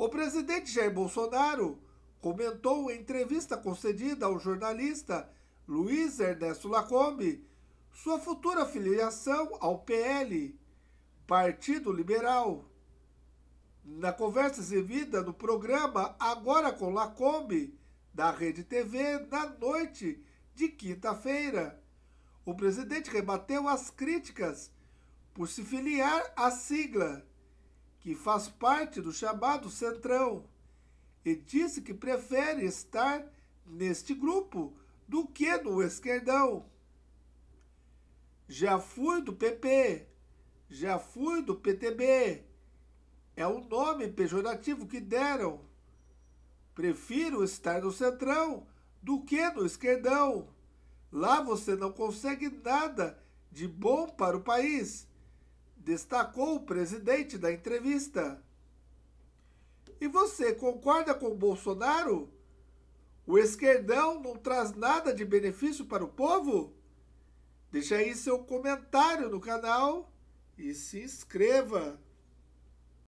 O presidente Jair Bolsonaro comentou em entrevista concedida ao jornalista Luiz Ernesto Lacombe sua futura filiação ao PL, Partido Liberal. Na conversa exibida no programa Agora com Lacombe, da Rede TV, na noite de quinta-feira, o presidente rebateu as críticas por se filiar à sigla que faz parte do chamado Centrão, e disse que prefere estar neste grupo do que no esquerdão. Já fui do PP, já fui do PTB. É um nome pejorativo que deram. Prefiro estar no centrão do que no esquerdão. Lá você não consegue nada de bom para o país destacou o presidente da entrevista. E você concorda com Bolsonaro? O esquerdão não traz nada de benefício para o povo? Deixe aí seu comentário no canal e se inscreva.